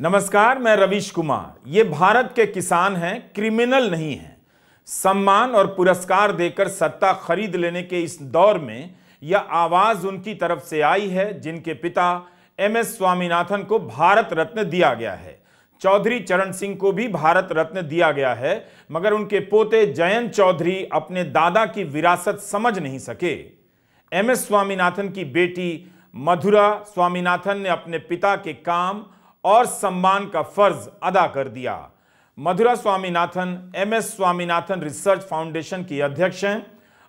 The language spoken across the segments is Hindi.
नमस्कार मैं रविश कुमार ये भारत के किसान हैं क्रिमिनल नहीं हैं सम्मान और पुरस्कार देकर सत्ता खरीद लेने के इस दौर में यह आवाज़ उनकी तरफ से आई है जिनके पिता एम एस स्वामीनाथन को भारत रत्न दिया गया है चौधरी चरण सिंह को भी भारत रत्न दिया गया है मगर उनके पोते जयंत चौधरी अपने दादा की विरासत समझ नहीं सके एम एस स्वामीनाथन की बेटी मधुरा स्वामीनाथन ने अपने पिता के काम और सम्मान का फर्ज अदा कर दिया Madhura Swaminathan M S Swaminathan research foundation की अध्यक्ष हैं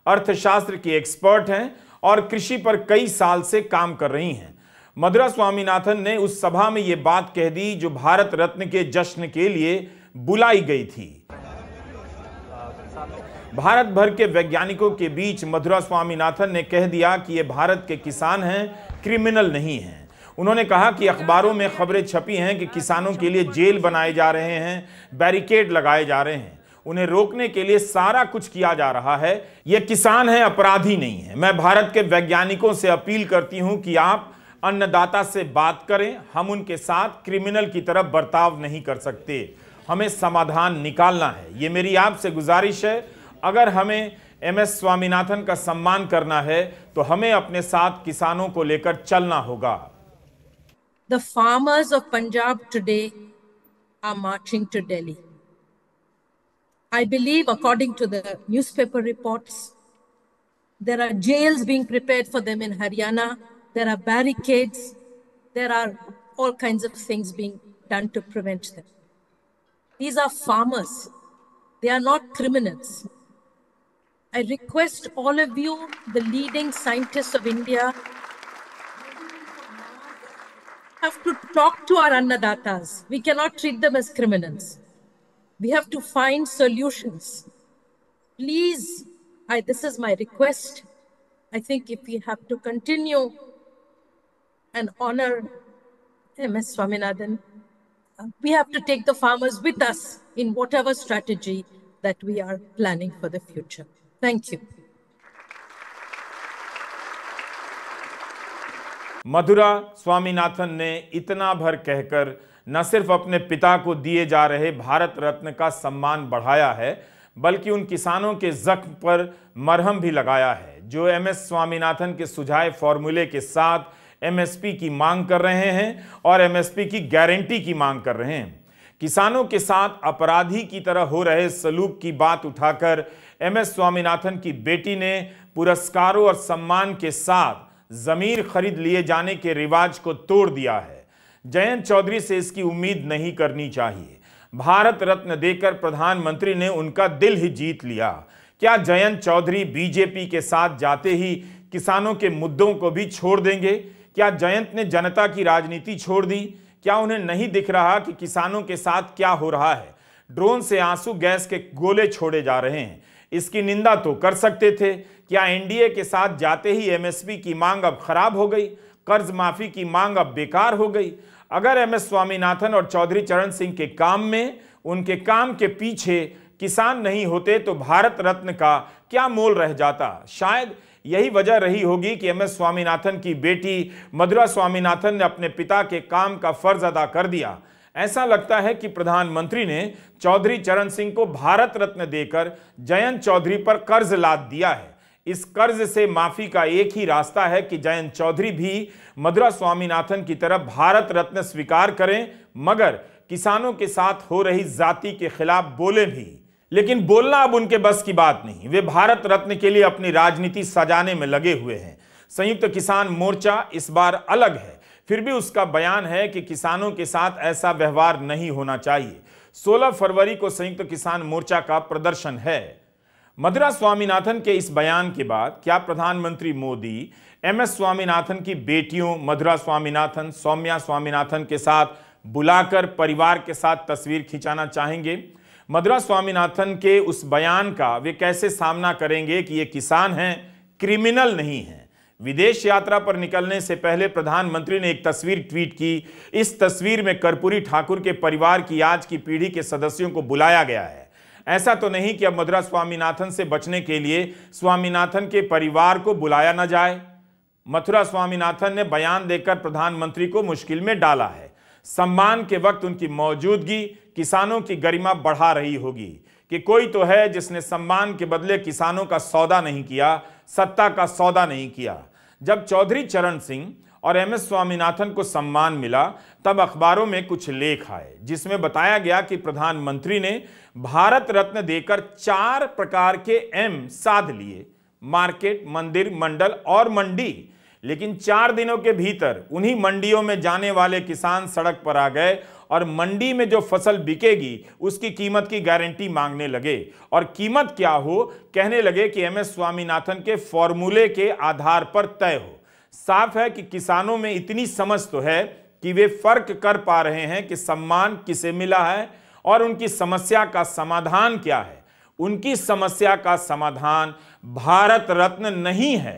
अर्थशास्त्र की एक्सपर्ट हैं और कृषि पर कई साल से काम कर रही हैं मधुरा स्वामीनाथन ने उस सभा में ये बात कह दी जो भारत रत्न के जश्न के लिए बुलाई गई थी भारत भर के वैज्ञानिकों के बीच मधुरा स्वामीनाथन ने कह दिया कि ये भारत के किसान हैं क्रिमिनल नहीं हैं उन्होंने कहा कि अखबारों में खबरें छपी हैं कि किसानों के लिए जेल बनाए जा रहे हैं बैरिकेड लगाए जा रहे हैं उन्हें रोकने के लिए सारा कुछ किया जा रहा है ये किसान है अपराधी नहीं है मैं भारत के वैज्ञानिकों से अपील करती हूं कि आप अन्नदाता से बात करें हम उनके साथ क्रिमिनल की तरफ बर्ताव नहीं कर सकते हमें समाधान निकालना है ये मेरी आपसे गुजारिश है अगर हमें एम एस स्वामीनाथन का सम्मान करना है तो हमें अपने साथ किसानों को लेकर चलना होगा the farmers of Punjab today are marching to Delhi. I believe, according to the newspaper reports, there are jails being prepared for them in Haryana, there are barricades, there are all kinds of things being done to prevent them. These are farmers, they are not criminals. I request all of you, the leading scientists of India, have to talk to our annadatas. We cannot treat them as criminals. We have to find solutions. Please, I, this is my request. I think if we have to continue and honor MS Swaminathan, uh, we have to take the farmers with us in whatever strategy that we are planning for the future. Thank you. मधुरा स्वामीनाथन ने इतना भर कहकर न सिर्फ अपने पिता को दिए जा रहे भारत रत्न का सम्मान बढ़ाया है बल्कि उन किसानों के जख्म पर मरहम भी लगाया है जो एम एस स्वामीनाथन के सुझाए फॉर्मूले के साथ एमएसपी की मांग कर रहे हैं और एमएसपी की गारंटी की मांग कर रहे हैं किसानों के साथ अपराधी की तरह हो रहे सलूक की बात उठाकर एम एस स्वामीनाथन की बेटी ने पुरस्कारों और सम्मान के साथ ज़मीर खरीद लिए जाने के रिवाज को तोड़ दिया है जयंत चौधरी से इसकी उम्मीद नहीं करनी चाहिए भारत रत्न देकर प्रधानमंत्री ने उनका दिल ही जीत लिया क्या जयंत चौधरी बीजेपी के साथ जाते ही किसानों के मुद्दों को भी छोड़ देंगे क्या जयंत ने जनता की राजनीति छोड़ दी क्या उन्हें नहीं दिख रहा कि किसानों के साथ क्या हो रहा है ड्रोन से आंसू गैस के गोले छोड़े जा रहे हैं इसकी निंदा तो कर सकते थे क्या एनडीए के साथ जाते ही एमएसपी की मांग अब खराब हो गई कर्ज माफी की मांग अब बेकार हो गई अगर एम एस स्वामीनाथन और चौधरी चरण सिंह के काम में उनके काम के पीछे किसान नहीं होते तो भारत रत्न का क्या मोल रह जाता शायद यही वजह रही होगी कि एम एस स्वामीनाथन की बेटी मधुरा स्वामीनाथन ने अपने पिता के काम का फर्ज अदा कर दिया ऐसा लगता है कि प्रधानमंत्री ने चौधरी चरण सिंह को भारत रत्न देकर जयंत चौधरी पर कर्ज लाद दिया है इस कर्ज से माफी का एक ही रास्ता है कि जयंत चौधरी भी मधुरा स्वामीनाथन की तरफ भारत रत्न स्वीकार करें मगर किसानों के साथ हो रही जाति के खिलाफ बोले भी लेकिन बोलना अब उनके बस की बात नहीं वे भारत रत्न के लिए अपनी राजनीति सजाने में लगे हुए हैं संयुक्त किसान मोर्चा इस बार अलग है फिर भी उसका बयान है कि किसानों के साथ ऐसा व्यवहार नहीं होना चाहिए 16 फरवरी को संयुक्त किसान मोर्चा का प्रदर्शन है मदुरा स्वामीनाथन के इस बयान के बाद क्या प्रधानमंत्री मोदी एम एस स्वामीनाथन की बेटियों मधुरा स्वामीनाथन सौम्या स्वामीनाथन के साथ बुलाकर परिवार के साथ तस्वीर खिंचाना चाहेंगे मधुरा स्वामीनाथन के उस बयान का वे कैसे सामना करेंगे कि ये किसान हैं क्रिमिनल नहीं हैं विदेश यात्रा पर निकलने से पहले प्रधानमंत्री ने एक तस्वीर ट्वीट की इस तस्वीर में कर्पूरी ठाकुर के परिवार की आज की पीढ़ी के सदस्यों को बुलाया गया है ऐसा तो नहीं कि अब मदुरा स्वामीनाथन से बचने के लिए स्वामीनाथन के परिवार को बुलाया ना जाए मथुरा स्वामीनाथन ने बयान देकर प्रधानमंत्री को मुश्किल में डाला है सम्मान के वक्त उनकी मौजूदगी किसानों की गरिमा बढ़ा रही होगी कि कोई तो है जिसने सम्मान के बदले किसानों का सौदा नहीं किया सत्ता का सौदा नहीं किया जब चौधरी चरण सिंह और एम एस स्वामीनाथन को सम्मान मिला तब अखबारों में कुछ लेख आए जिसमें बताया गया कि प्रधानमंत्री ने भारत रत्न देकर चार प्रकार के एम साध लिए मार्केट मंदिर मंडल और मंडी लेकिन चार दिनों के भीतर उन्हीं मंडियों में जाने वाले किसान सड़क पर आ गए और मंडी में जो फसल बिकेगी उसकी कीमत की गारंटी मांगने लगे और कीमत क्या हो कहने लगे कि एम एस स्वामीनाथन के फॉर्मूले के आधार पर तय हो साफ है कि किसानों में इतनी समझ तो है कि वे फर्क कर पा रहे हैं कि सम्मान किसे मिला है और उनकी समस्या का समाधान क्या है उनकी समस्या का समाधान भारत रत्न नहीं है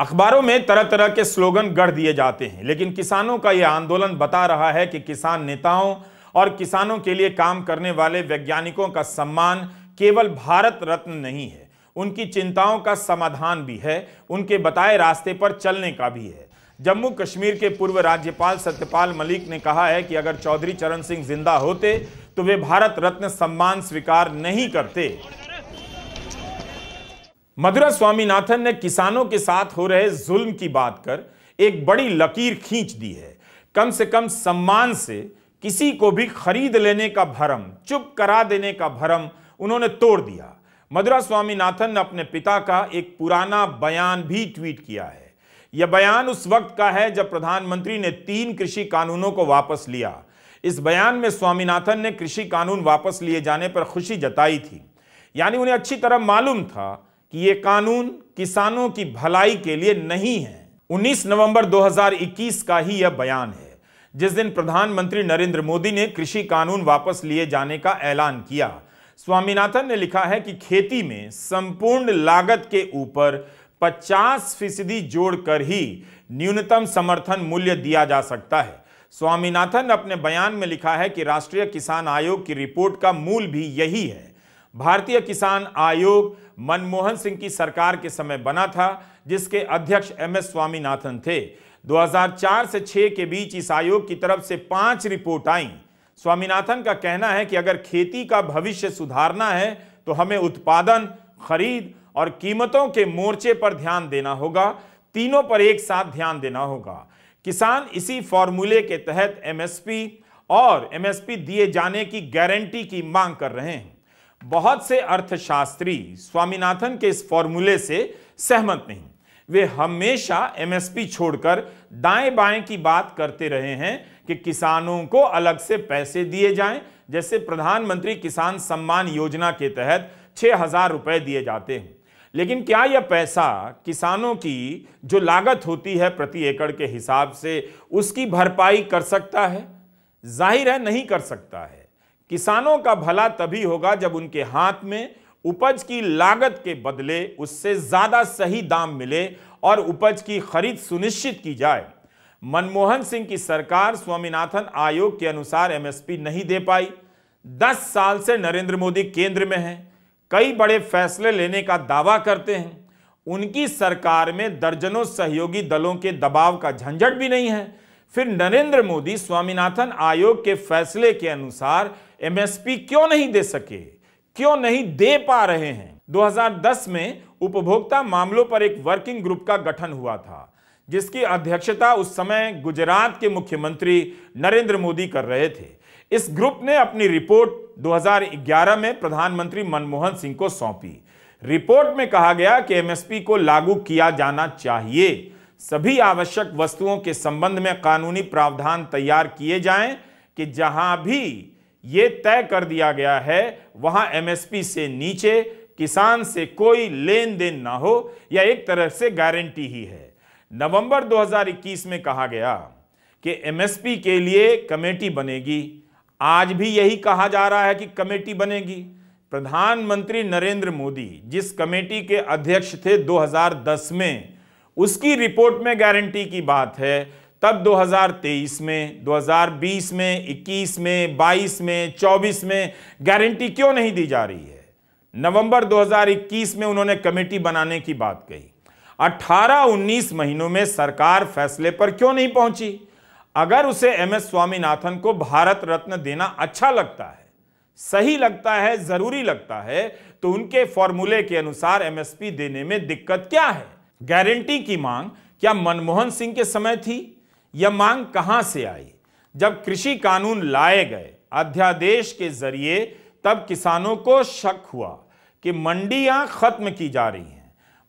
अखबारों में तरह तरह के स्लोगन गढ़ दिए जाते हैं लेकिन किसानों का यह आंदोलन बता रहा है कि किसान नेताओं और किसानों के लिए काम करने वाले वैज्ञानिकों का सम्मान केवल भारत रत्न नहीं है उनकी चिंताओं का समाधान भी है उनके बताए रास्ते पर चलने का भी है जम्मू कश्मीर के पूर्व राज्यपाल सत्यपाल मलिक ने कहा है कि अगर चौधरी चरण सिंह जिंदा होते तो वे भारत रत्न सम्मान स्वीकार नहीं करते मधुरा स्वामीनाथन ने किसानों के साथ हो रहे जुल्म की बात कर एक बड़ी लकीर खींच दी है कम से कम सम्मान से किसी को भी खरीद लेने का भरम चुप करा देने का भरम उन्होंने तोड़ दिया मदुरा स्वामीनाथन ने अपने पिता का एक पुराना बयान भी ट्वीट किया है यह बयान उस वक्त का है जब प्रधानमंत्री ने तीन कृषि कानूनों को वापस लिया इस बयान में स्वामीनाथन ने कृषि कानून वापस लिए जाने पर खुशी जताई थी यानी उन्हें अच्छी तरह मालूम था कि ये कानून किसानों की भलाई के लिए नहीं है 19 नवंबर 2021 का ही यह बयान है जिस दिन प्रधानमंत्री नरेंद्र मोदी ने कृषि कानून वापस लिए जाने का ऐलान किया स्वामीनाथन ने लिखा है कि खेती में संपूर्ण लागत के ऊपर 50 फीसदी जोड़कर ही न्यूनतम समर्थन मूल्य दिया जा सकता है स्वामीनाथन अपने बयान में लिखा है कि राष्ट्रीय किसान आयोग की रिपोर्ट का मूल भी यही है भारतीय किसान आयोग मनमोहन सिंह की सरकार के समय बना था जिसके अध्यक्ष एम एस स्वामीनाथन थे 2004 से 6 के बीच इस आयोग की तरफ से पांच रिपोर्ट आईं स्वामीनाथन का कहना है कि अगर खेती का भविष्य सुधारना है तो हमें उत्पादन खरीद और कीमतों के मोर्चे पर ध्यान देना होगा तीनों पर एक साथ ध्यान देना होगा किसान इसी फॉर्मूले के तहत एमएसपी और एमएसपी दिए जाने की गारंटी की मांग कर रहे हैं बहुत से अर्थशास्त्री स्वामीनाथन के इस फॉर्मूले से सहमत नहीं वे हमेशा एमएसपी छोड़कर दाएं बाएं की बात करते रहे हैं कि किसानों को अलग से पैसे दिए जाएं जैसे प्रधानमंत्री किसान सम्मान योजना के तहत छह हजार रुपए दिए जाते हैं लेकिन क्या यह पैसा किसानों की जो लागत होती है प्रति एकड़ के हिसाब से उसकी भरपाई कर सकता है जाहिर है नहीं कर सकता है किसानों का भला तभी होगा जब उनके हाथ में उपज की लागत के बदले उससे ज़्यादा सही दाम मिले और उपज की खरीद सुनिश्चित की जाए मनमोहन सिंह की सरकार स्वामीनाथन आयोग के अनुसार एमएसपी नहीं दे पाई दस साल से नरेंद्र मोदी केंद्र में हैं कई बड़े फैसले लेने का दावा करते हैं उनकी सरकार में दर्जनों सहयोगी दलों के दबाव का झंझट भी नहीं है फिर नरेंद्र मोदी स्वामीनाथन आयोग के फैसले के अनुसार एमएसपी क्यों नहीं दे सके क्यों नहीं दे पा रहे हैं 2010 में उपभोक्ता मामलों पर एक वर्किंग ग्रुप का गठन हुआ था जिसकी अध्यक्षता उस समय गुजरात के मुख्यमंत्री नरेंद्र मोदी कर रहे थे इस ग्रुप ने अपनी रिपोर्ट 2011 में प्रधानमंत्री मनमोहन सिंह को सौंपी रिपोर्ट में कहा गया कि एमएसपी को लागू किया जाना चाहिए सभी आवश्यक वस्तुओं के संबंध में कानूनी प्रावधान तैयार किए जाएं कि जहां भी ये तय कर दिया गया है वहां एमएसपी से नीचे किसान से कोई लेन देन ना हो या एक तरह से गारंटी ही है नवंबर 2021 में कहा गया कि एमएसपी के लिए कमेटी बनेगी आज भी यही कहा जा रहा है कि कमेटी बनेगी प्रधानमंत्री नरेंद्र मोदी जिस कमेटी के अध्यक्ष थे 2010 में उसकी रिपोर्ट में गारंटी की बात है तब 2023 में 2020 में 21 में 22 में 24 में गारंटी क्यों नहीं दी जा रही है नवंबर 2021 में उन्होंने कमेटी बनाने की बात कही 18-19 महीनों में सरकार फैसले पर क्यों नहीं पहुंची अगर उसे एम एस स्वामीनाथन को भारत रत्न देना अच्छा लगता है सही लगता है जरूरी लगता है तो उनके फॉर्मूले के अनुसार एमएसपी देने में दिक्कत क्या है गारंटी की मांग क्या मनमोहन सिंह के समय थी यह मांग कहां से आई जब कृषि कानून लाए गए अध्यादेश के जरिए तब किसानों को शक हुआ कि मंडियां खत्म की जा रही हैं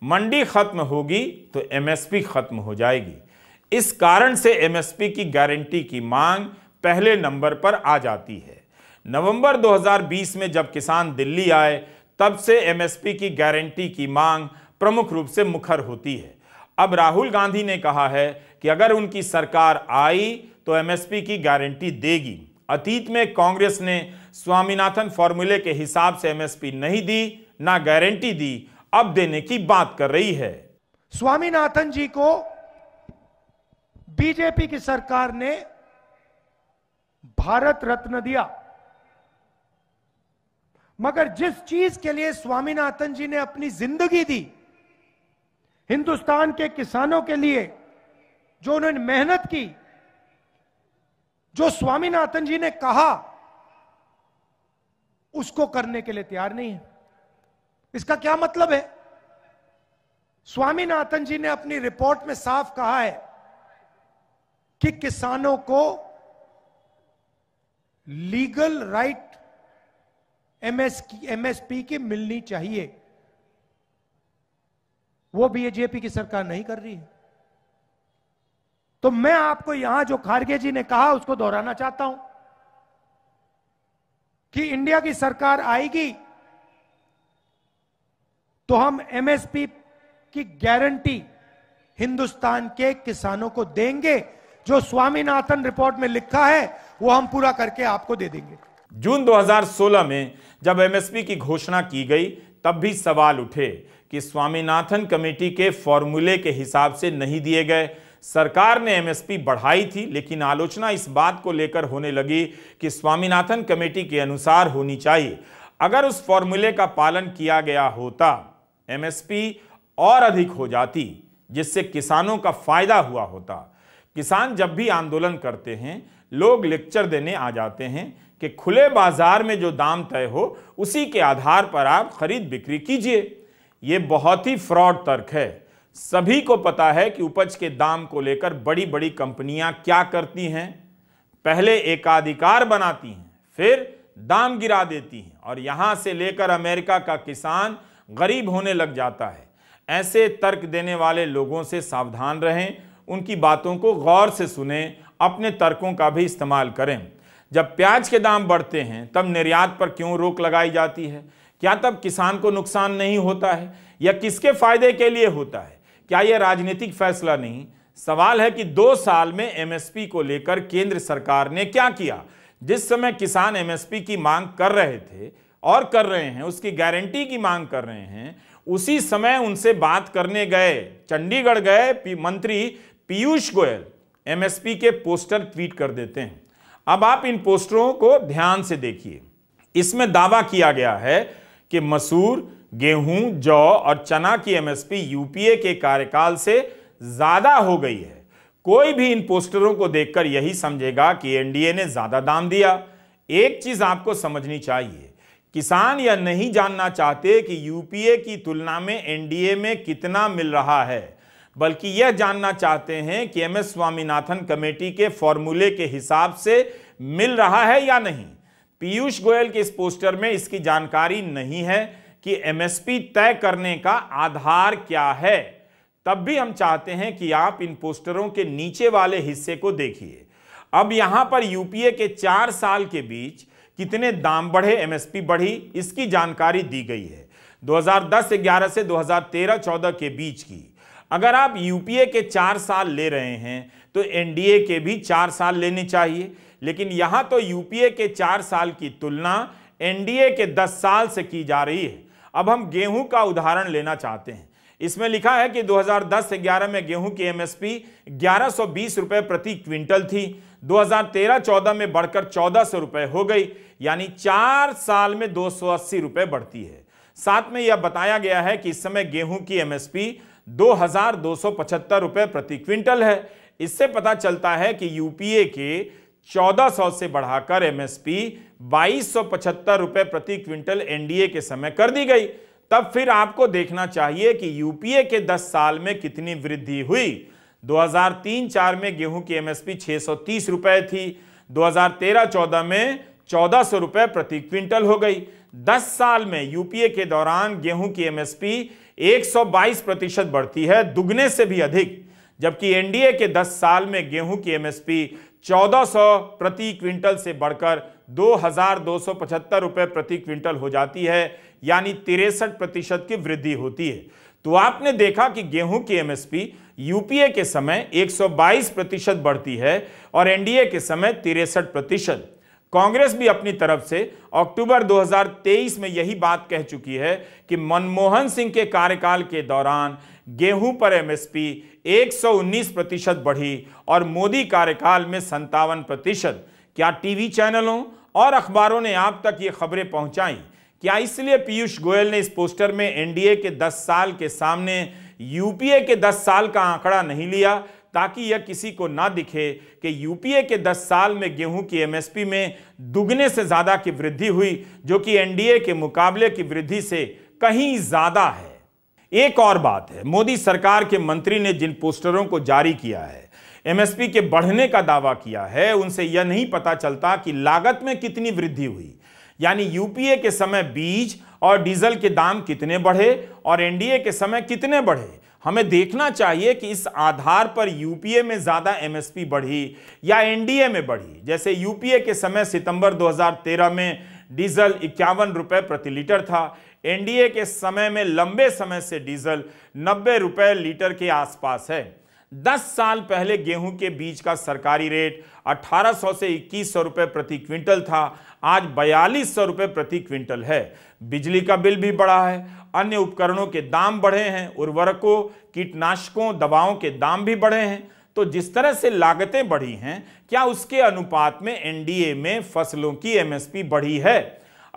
मंडी खत्म होगी तो एमएसपी खत्म हो जाएगी इस कारण से एमएसपी की गारंटी की मांग पहले नंबर पर आ जाती है नवंबर 2020 में जब किसान दिल्ली आए तब से एमएसपी की गारंटी की मांग प्रमुख रूप से मुखर होती है अब राहुल गांधी ने कहा है कि अगर उनकी सरकार आई तो एमएसपी की गारंटी देगी अतीत में कांग्रेस ने स्वामीनाथन फॉर्मूले के हिसाब से एमएसपी नहीं दी ना गारंटी दी अब देने की बात कर रही है स्वामीनाथन जी को बीजेपी की सरकार ने भारत रत्न दिया मगर जिस चीज के लिए स्वामीनाथन जी ने अपनी जिंदगी दी हिंदुस्तान के किसानों के लिए जो उन्होंने मेहनत की जो स्वामीनाथन जी ने कहा उसको करने के लिए तैयार नहीं है इसका क्या मतलब है स्वामीनाथन जी ने अपनी रिपोर्ट में साफ कहा है कि किसानों को लीगल राइट एमएस की एमएसपी की मिलनी चाहिए वो बीजेपी की सरकार नहीं कर रही है तो मैं आपको यहां जो खारगे जी ने कहा उसको दोहराना चाहता हूं कि इंडिया की सरकार आएगी तो हम एमएसपी की गारंटी हिंदुस्तान के किसानों को देंगे जो स्वामीनाथन रिपोर्ट में लिखा है वो हम पूरा करके आपको दे देंगे जून 2016 में जब एमएसपी की घोषणा की गई तब भी सवाल उठे कि स्वामीनाथन कमेटी के फॉर्मूले के हिसाब से नहीं दिए गए सरकार ने एमएसपी बढ़ाई थी लेकिन आलोचना इस बात को लेकर होने लगी कि स्वामीनाथन कमेटी के अनुसार होनी चाहिए अगर उस फॉर्मूले का पालन किया गया होता एमएसपी और अधिक हो जाती जिससे किसानों का फायदा हुआ होता किसान जब भी आंदोलन करते हैं लोग लेक्चर देने आ जाते हैं कि खुले बाजार में जो दाम तय हो उसी के आधार पर आप खरीद बिक्री कीजिए ये बहुत ही फ्रॉड तर्क है सभी को पता है कि उपज के दाम को लेकर बड़ी बड़ी कंपनियां क्या करती हैं पहले एकाधिकार बनाती हैं फिर दाम गिरा देती हैं और यहां से लेकर अमेरिका का किसान गरीब होने लग जाता है ऐसे तर्क देने वाले लोगों से सावधान रहें उनकी बातों को गौर से सुने अपने तर्कों का भी इस्तेमाल करें जब प्याज के दाम बढ़ते हैं तब निर्यात पर क्यों रोक लगाई जाती है क्या तब किसान को नुकसान नहीं होता है या किसके फायदे के लिए होता है क्या यह राजनीतिक फैसला नहीं सवाल है कि दो साल में एमएसपी को लेकर केंद्र सरकार ने क्या किया जिस समय किसान एमएसपी की मांग कर रहे थे और कर रहे हैं उसकी गारंटी की मांग कर रहे हैं उसी समय उनसे बात करने गए चंडीगढ़ गए मंत्री पीयूष गोयल एमएसपी के पोस्टर ट्वीट कर देते हैं अब आप इन पोस्टरों को ध्यान से देखिए इसमें दावा किया गया है कि मसूर गेहूं जौ और चना की एमएसपी यूपीए के कार्यकाल से ज्यादा हो गई है कोई भी इन पोस्टरों को देखकर यही समझेगा कि एनडीए ने ज्यादा दाम दिया एक चीज आपको समझनी चाहिए किसान यह नहीं जानना चाहते कि यूपीए की तुलना में एनडीए में कितना मिल रहा है बल्कि यह जानना चाहते हैं कि एम एस स्वामीनाथन कमेटी के फॉर्मूले के हिसाब से मिल रहा है या नहीं पीयूष गोयल के इस पोस्टर में इसकी जानकारी नहीं है कि एमएसपी तय करने का आधार क्या है तब भी हम चाहते हैं कि आप इन पोस्टरों के नीचे वाले हिस्से को देखिए अब यहां पर यूपीए के चार साल के बीच कितने दाम बढ़े एमएसपी बढ़ी इसकी जानकारी दी गई है 2010-11 से 2013-14 के बीच की अगर आप यूपीए के चार साल ले रहे हैं तो एनडीए के भी चार साल लेने चाहिए लेकिन यहां तो यूपीए के चार साल की तुलना एनडीए के दस साल से की जा रही है अब हम गेहूं का उदाहरण लेना चाहते हैं इसमें लिखा है कि 2010 से 11 में गेहूं की एमएसपी 1120 रुपए प्रति क्विंटल थी 2013-14 में बढ़कर चौदह सौ रुपए हो गई यानी चार साल में 280 रुपए बढ़ती है साथ में यह बताया गया है कि इस समय गेहूं की एमएसपी 2275 रुपए प्रति क्विंटल है इससे पता चलता है कि यूपीए के 1400 से बढ़ाकर एमएसपी बाईस रुपए प्रति क्विंटल एनडीए के समय कर दी गई तब फिर आपको देखना चाहिए कि यूपीए के 10 साल में कितनी वृद्धि हुई 2003-4 में गेहूं की एमएसपी 630 रुपए थी 2013-14 में चौदह सौ रुपए प्रति क्विंटल हो गई 10 साल में यूपीए के दौरान गेहूं की एमएसपी 122 प्रतिशत बढ़ती है दुगने से भी अधिक जबकि एनडीए के 10 साल में गेहूं की एमएसपी 1400 प्रति क्विंटल से बढ़कर दो रुपए प्रति क्विंटल हो जाती है यानी तिरसठ प्रतिशत की वृद्धि होती है तो आपने देखा कि गेहूं की एमएसपी यूपीए के समय 122 प्रतिशत बढ़ती है और एनडीए के समय तिरसठ प्रतिशत कांग्रेस भी अपनी तरफ से अक्टूबर 2023 में यही बात कह चुकी है कि मनमोहन सिंह के कार्यकाल के दौरान गेहूं पर एमएसपी 119 प्रतिशत बढ़ी और मोदी कार्यकाल में संतावन प्रतिशत क्या टीवी चैनलों और अखबारों ने आप तक ये खबरें पहुंचाई क्या इसलिए पीयूष गोयल ने इस पोस्टर में एनडीए के 10 साल के सामने यूपीए के 10 साल का आंकड़ा नहीं लिया ताकि यह किसी को ना दिखे कि यूपीए के 10 साल में गेहूं की एमएसपी में दुगने से ज़्यादा की वृद्धि हुई जो कि एनडीए के मुकाबले की वृद्धि से कहीं ज़्यादा है एक और बात है मोदी सरकार के मंत्री ने जिन पोस्टरों को जारी किया है एमएसपी के बढ़ने का दावा किया है उनसे यह नहीं पता चलता कि लागत में कितनी वृद्धि हुई यानी यूपीए के समय बीज और डीजल के दाम कितने बढ़े और एनडीए के समय कितने बढ़े हमें देखना चाहिए कि इस आधार पर यूपीए में ज़्यादा एमएसपी बढ़ी या एनडीए में बढ़ी जैसे यूपीए के समय सितंबर 2013 में डीजल इक्यावन रुपये प्रति लीटर था एनडीए के समय में लंबे समय से डीजल नब्बे रुपये लीटर के आसपास है 10 साल पहले गेहूं के बीज का सरकारी रेट 1800 से इक्कीस सौ रुपये प्रति क्विंटल था आज बयालीस सौ रुपये प्रति क्विंटल है बिजली का बिल भी बढ़ा है अन्य उपकरणों के दाम बढ़े हैं उर्वरकों कीटनाशकों दवाओं के दाम भी बढ़े हैं तो जिस तरह से लागतें बढ़ी हैं क्या उसके अनुपात में एनडीए में फसलों की एमएसपी बढ़ी है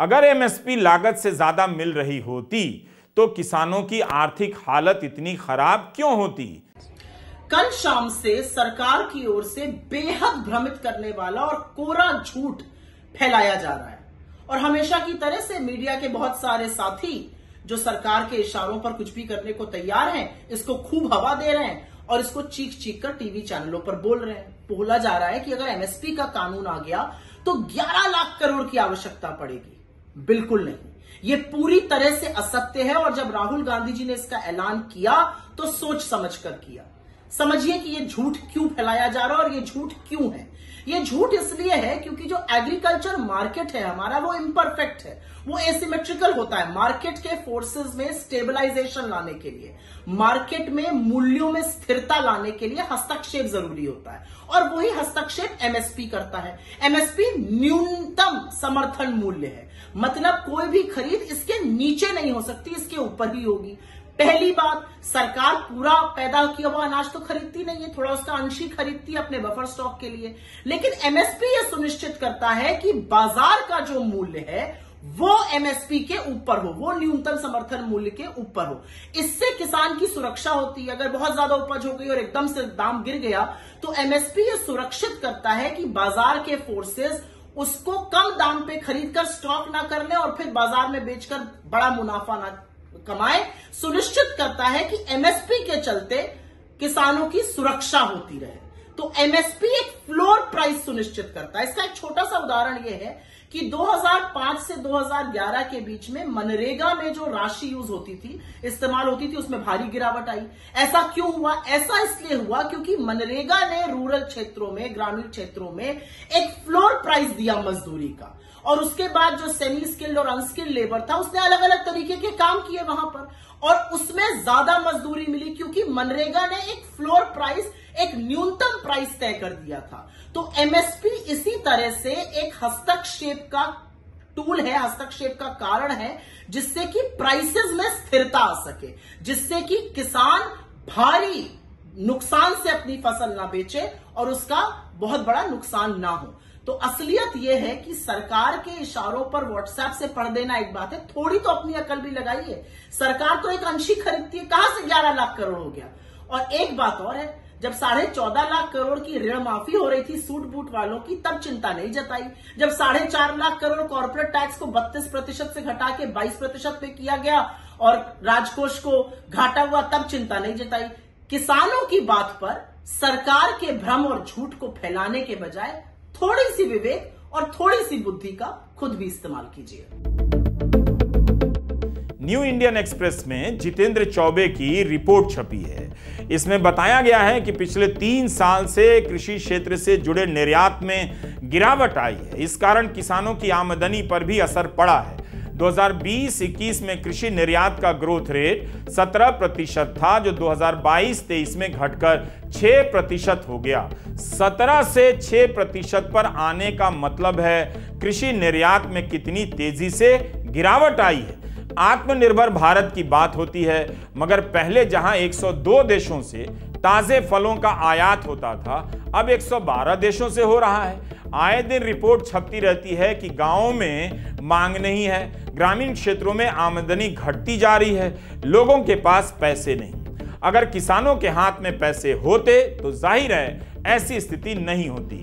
अगर एमएसपी लागत से ज़्यादा मिल रही होती तो किसानों की आर्थिक हालत इतनी खराब क्यों होती कल शाम से सरकार की ओर से बेहद भ्रमित करने वाला और कोरा झूठ फैलाया जा रहा है और हमेशा की तरह से मीडिया के बहुत सारे साथी जो सरकार के इशारों पर कुछ भी करने को तैयार हैं इसको खूब हवा दे रहे हैं और इसको चीख चीख कर टीवी चैनलों पर बोल रहे हैं बोला जा रहा है कि अगर एमएसपी का कानून आ गया तो 11 लाख करोड़ की आवश्यकता पड़ेगी बिल्कुल नहीं ये पूरी तरह से असत्य है और जब राहुल गांधी जी ने इसका ऐलान किया तो सोच समझ कर किया समझिए कि ये झूठ क्यों फैलाया जा रहा है और ये झूठ क्यों है ये झूठ इसलिए है क्योंकि जो एग्रीकल्चर मार्केट है हमारा वो इम्परफेक्ट है वो एसिमेट्रिकल होता है मार्केट के फोर्सेस में स्टेबलाइजेशन लाने के लिए मार्केट में मूल्यों में स्थिरता लाने के लिए हस्तक्षेप जरूरी होता है और वही हस्तक्षेप एमएसपी करता है एमएसपी न्यूनतम समर्थन मूल्य है मतलब कोई भी खरीद इसके नीचे नहीं हो सकती इसके ऊपर ही होगी पहली बात सरकार पूरा पैदा किया हुआ अनाज तो खरीदती नहीं है थोड़ा उसका अंश ही खरीदती है अपने बफर स्टॉक के लिए लेकिन एमएसपी यह सुनिश्चित करता है कि बाजार का जो मूल्य है वो एमएसपी के ऊपर हो वो न्यूनतम समर्थन मूल्य के ऊपर हो इससे किसान की सुरक्षा होती है अगर बहुत ज्यादा उपज हो गई और एकदम से दाम गिर गया तो एमएसपी ये सुरक्षित करता है कि बाजार के फोर्सेस उसको कम दाम पे खरीदकर स्टॉक ना कर ले और फिर बाजार में बेचकर बड़ा मुनाफा ना कमाए सुनिश्चित करता है कि एमएसपी के चलते किसानों की सुरक्षा होती रहे तो एमएसपी एक फ्लोर प्राइस सुनिश्चित करता है इसका एक छोटा सा उदाहरण यह है कि 2005 से 2011 के बीच में मनरेगा में जो राशि यूज होती थी इस्तेमाल होती थी उसमें भारी गिरावट आई ऐसा क्यों हुआ ऐसा इसलिए हुआ क्योंकि मनरेगा ने रूरल क्षेत्रों में ग्रामीण क्षेत्रों में एक फ्लोर प्राइस दिया मजदूरी का और उसके बाद जो सेमी स्किल्ड और अनस्किल्ड लेबर था उसने अलग अलग तरीके के काम किए वहां पर और उसमें ज्यादा मजदूरी मिली क्योंकि मनरेगा ने एक फ्लोर प्राइस एक न्यूनतम प्राइस तय कर दिया था तो एमएसपी इसी तरह से एक हस्तक्षेप का टूल है हस्तक्षेप का कारण है जिससे कि प्राइसेस में स्थिरता आ सके जिससे कि किसान भारी नुकसान से अपनी फसल ना बेचे और उसका बहुत बड़ा नुकसान ना हो तो असलियत यह है कि सरकार के इशारों पर व्हाट्सएप से पढ़ देना एक बात है थोड़ी तो अपनी अकल भी लगाइए सरकार तो एक अंशी खरीदती है कहां से ग्यारह लाख करोड़ हो गया और एक बात और है जब साढ़े चौदह लाख करोड़ की ऋण माफी हो रही थी सूट बूट वालों की तब चिंता नहीं जताई जब साढ़े चार लाख करोड़ कॉरपोरेट टैक्स को बत्तीस प्रतिशत से घटा के बाईस प्रतिशत पे किया गया और राजकोष को घाटा हुआ तब चिंता नहीं जताई किसानों की बात पर सरकार के भ्रम और झूठ को फैलाने के बजाय थोड़ी सी विवेक और थोड़ी सी बुद्धि का खुद भी इस्तेमाल कीजिए न्यू इंडियन एक्सप्रेस में जितेंद्र चौबे की रिपोर्ट छपी है इसमें बताया गया है कि पिछले तीन साल से कृषि क्षेत्र से जुड़े निर्यात में गिरावट आई है इस कारण किसानों की आमदनी पर भी असर पड़ा है 2020-21 में कृषि निर्यात का ग्रोथ रेट 17 प्रतिशत था जो 2022-23 में घटकर 6 प्रतिशत हो गया 17 से 6 प्रतिशत पर आने का मतलब है कृषि निर्यात में कितनी तेजी से गिरावट आई है आत्मनिर्भर भारत की बात होती है मगर पहले जहां 102 देशों से ताज़े फलों का आयात होता था अब 112 देशों से हो रहा है आए दिन रिपोर्ट छपती रहती है कि गाँव में मांग नहीं है ग्रामीण क्षेत्रों में आमदनी घटती जा रही है लोगों के पास पैसे नहीं अगर किसानों के हाथ में पैसे होते तो जाहिर है ऐसी स्थिति नहीं होती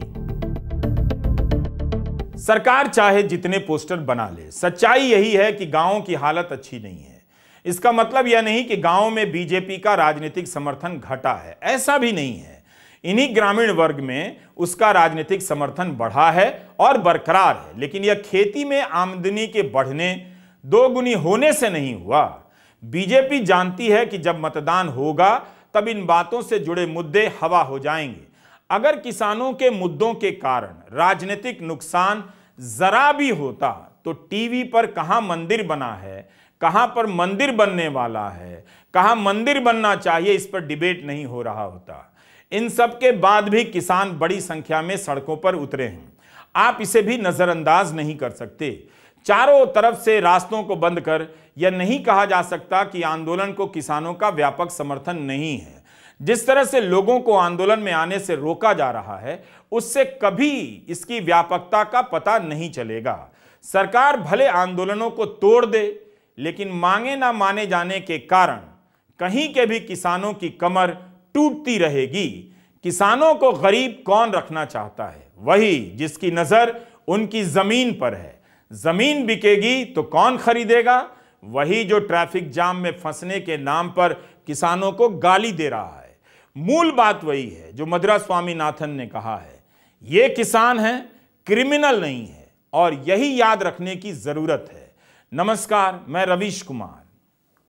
सरकार चाहे जितने पोस्टर बना ले सच्चाई यही है कि गांवों की हालत अच्छी नहीं है इसका मतलब यह नहीं कि गांव में बीजेपी का राजनीतिक समर्थन घटा है ऐसा भी नहीं है इन्हीं ग्रामीण वर्ग में उसका राजनीतिक समर्थन बढ़ा है और बरकरार है लेकिन यह खेती में आमदनी के बढ़ने दोगुनी होने से नहीं हुआ बीजेपी जानती है कि जब मतदान होगा तब इन बातों से जुड़े मुद्दे हवा हो जाएंगे अगर किसानों के मुद्दों के कारण राजनीतिक नुकसान जरा भी होता तो टीवी पर कहाँ मंदिर बना है कहाँ पर मंदिर बनने वाला है कहाँ मंदिर बनना चाहिए इस पर डिबेट नहीं हो रहा होता इन सब के बाद भी किसान बड़ी संख्या में सड़कों पर उतरे हैं आप इसे भी नज़रअंदाज नहीं कर सकते चारों तरफ से रास्तों को बंद कर यह नहीं कहा जा सकता कि आंदोलन को किसानों का व्यापक समर्थन नहीं है जिस तरह से लोगों को आंदोलन में आने से रोका जा रहा है उससे कभी इसकी व्यापकता का पता नहीं चलेगा सरकार भले आंदोलनों को तोड़ दे लेकिन मांगे ना माने जाने के कारण कहीं के भी किसानों की कमर टूटती रहेगी किसानों को गरीब कौन रखना चाहता है वही जिसकी नज़र उनकी ज़मीन पर है ज़मीन बिकेगी तो कौन खरीदेगा वही जो ट्रैफिक जाम में फंसने के नाम पर किसानों को गाली दे रहा है मूल बात वही है जो मदुरा स्वामीनाथन ने कहा है ये किसान हैं क्रिमिनल नहीं है और यही याद रखने की ज़रूरत है नमस्कार मैं रवीश कुमार